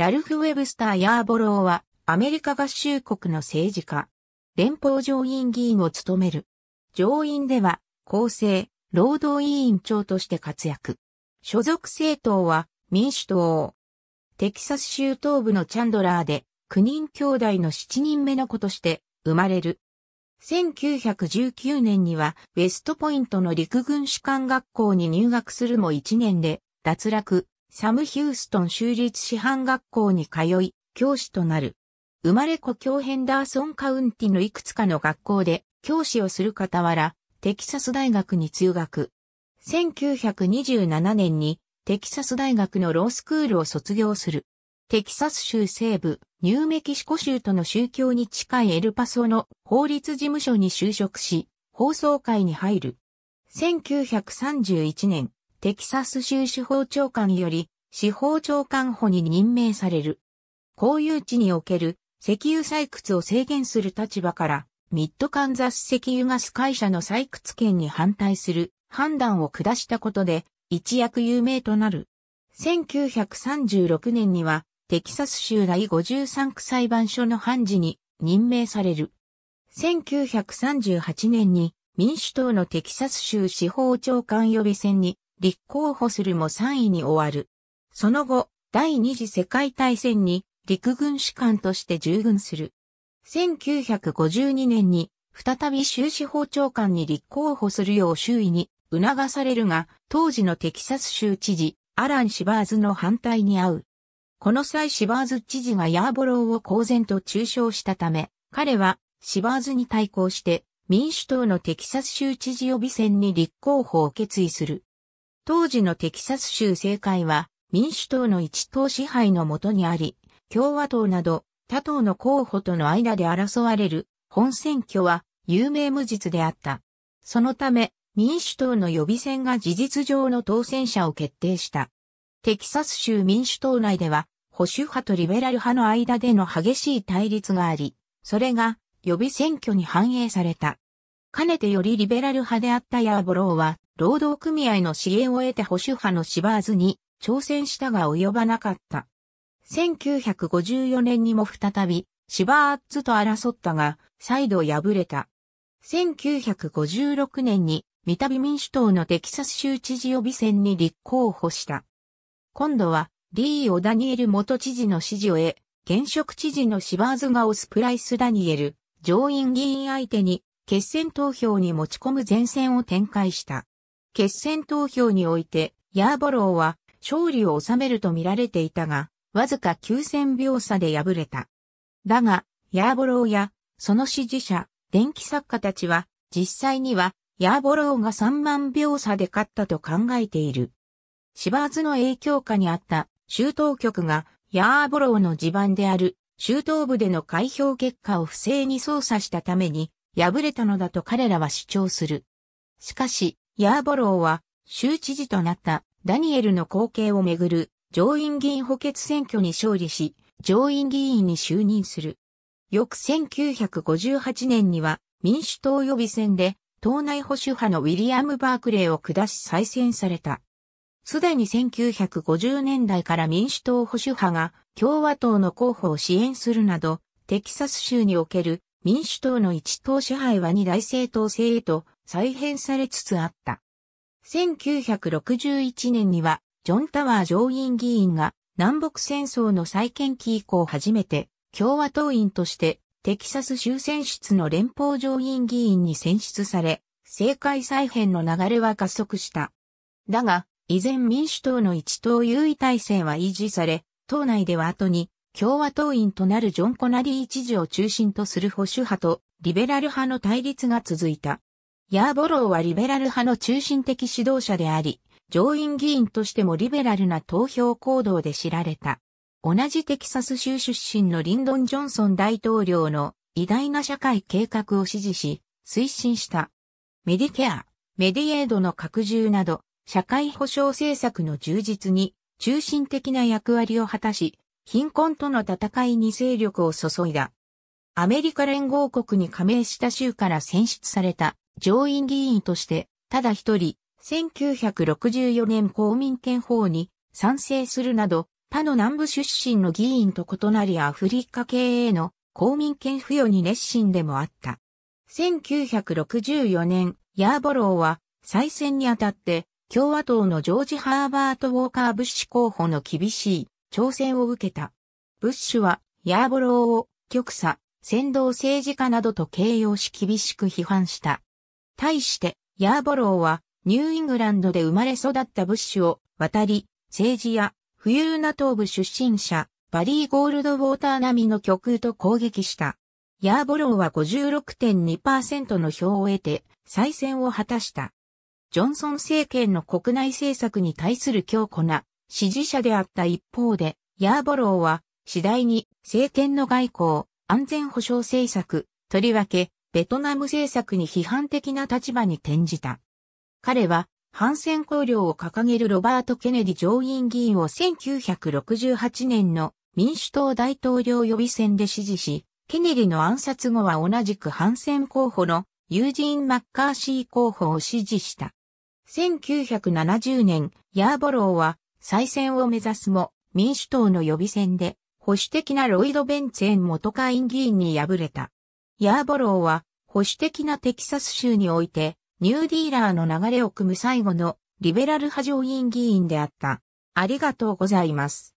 ラルフ・ウェブスター・ヤーボローは、アメリカ合衆国の政治家、連邦上院議員を務める。上院では、厚生、労働委員長として活躍。所属政党は、民主党。テキサス州東部のチャンドラーで、9人兄弟の7人目の子として生まれる。1919年にはウェストポイントの陸軍士官学校に入学するも1年で脱落、サム・ヒューストン州立師範学校に通い、教師となる。生まれ故郷ヘンダーソンカウンティのいくつかの学校で教師をする傍ら、テキサス大学に通学。1927年にテキサス大学のロースクールを卒業する。テキサス州西部、ニューメキシコ州との宗教に近いエルパソの法律事務所に就職し、放送会に入る。1931年、テキサス州司法長官より司法長官補に任命される。公有地における石油採掘を制限する立場から、ミッドカンザス石油ガス会社の採掘権に反対する判断を下したことで、一躍有名となる。1936年には、テキサス州第53区裁判所の判事に任命される。1938年に民主党のテキサス州司法長官予備選に立候補するも3位に終わる。その後、第二次世界大戦に陸軍士官として従軍する。1952年に再び州司法長官に立候補するよう周囲に促されるが、当時のテキサス州知事、アラン・シバーズの反対に遭う。この際シバーズ知事がヤーボローを公然と中傷したため、彼はシバーズに対抗して民主党のテキサス州知事予備選に立候補を決意する。当時のテキサス州政界は民主党の一党支配のもとにあり、共和党など他党の候補との間で争われる本選挙は有名無実であった。そのため民主党の予備選が事実上の当選者を決定した。テキサス州民主党内では保守派とリベラル派の間での激しい対立があり、それが予備選挙に反映された。かねてよりリベラル派であったヤーボローは労働組合の支援を得て保守派のシバーズに挑戦したが及ばなかった。1954年にも再び、シバーズと争ったが、再度敗れた。1956年に、三度民主党のテキサス州知事予備選に立候補した。今度は、リー・オダニエル元知事の支持を得、現職知事のシバーズがオスプライス・ダニエル、上院議員相手に、決選投票に持ち込む前線を展開した。決戦投票において、ヤーボローは勝利を収めると見られていたが、わずか9000秒差で敗れた。だが、ヤーボローや、その支持者、電気作家たちは、実際には、ヤーボローが3万秒差で勝ったと考えている。シバーズの影響下にあった州当局が、ヤーボローの地盤である州東部での開票結果を不正に操作したために、敗れたのだと彼らは主張する。しかし、ヤーボローは州知事となったダニエルの後継をめぐる上院議員補欠選挙に勝利し、上院議員に就任する。翌1958年には民主党予備選で党内保守派のウィリアム・バークレーを下し再選された。すでに1950年代から民主党保守派が共和党の候補を支援するなど、テキサス州における民主党の一党支配は二大政党制へと再編されつつあった。1961年には、ジョン・タワー上院議員が南北戦争の再建期以降初めて共和党員としてテキサス州選出の連邦上院議員に選出され、政界再編の流れは加速した。だが、依然民主党の一党優位体制は維持され、党内では後に共和党員となるジョン・コナリー知事を中心とする保守派とリベラル派の対立が続いた。ヤーボローはリベラル派の中心的指導者であり、上院議員としてもリベラルな投票行動で知られた。同じテキサス州出身のリンドン・ジョンソン大統領の偉大な社会計画を支持し、推進した。メディケア、メディエードの拡充など、社会保障政策の充実に中心的な役割を果たし、貧困との戦いに勢力を注いだ。アメリカ連合国に加盟した州から選出された上院議員として、ただ一人、1964年公民権法に賛成するなど、他の南部出身の議員と異なりアフリカ系への公民権付与に熱心でもあった。1964年、ヤーボローは再選にあたって共和党のジョージ・ハーバート・ウォーカー・ブッシュ候補の厳しい挑戦を受けた。ブッシュはヤーボローを極左、先導政治家などと形容し厳しく批判した。対して、ヤーボローは、ニューイングランドで生まれ育ったブッシュを渡り、政治や富裕な東部出身者、バリー・ゴールドウォーター並みの極右と攻撃した。ヤーボローは56.2%の票を得て再選を果たした。ジョンソン政権の国内政策に対する強固な支持者であった一方で、ヤーボローは次第に政権の外交、安全保障政策、とりわけベトナム政策に批判的な立場に転じた。彼は、反戦綱領を掲げるロバート・ケネディ上院議員を1968年の民主党大統領予備選で支持し、ケネディの暗殺後は同じく反戦候補のユージーン・マッカーシー候補を支持した。1970年、ヤーボローは再選を目指すも民主党の予備選で保守的なロイド・ベンツェン元会員議員に敗れた。ヤーボローは保守的なテキサス州においてニューディーラーの流れを組む最後のリベラル派上院議員であった。ありがとうございます。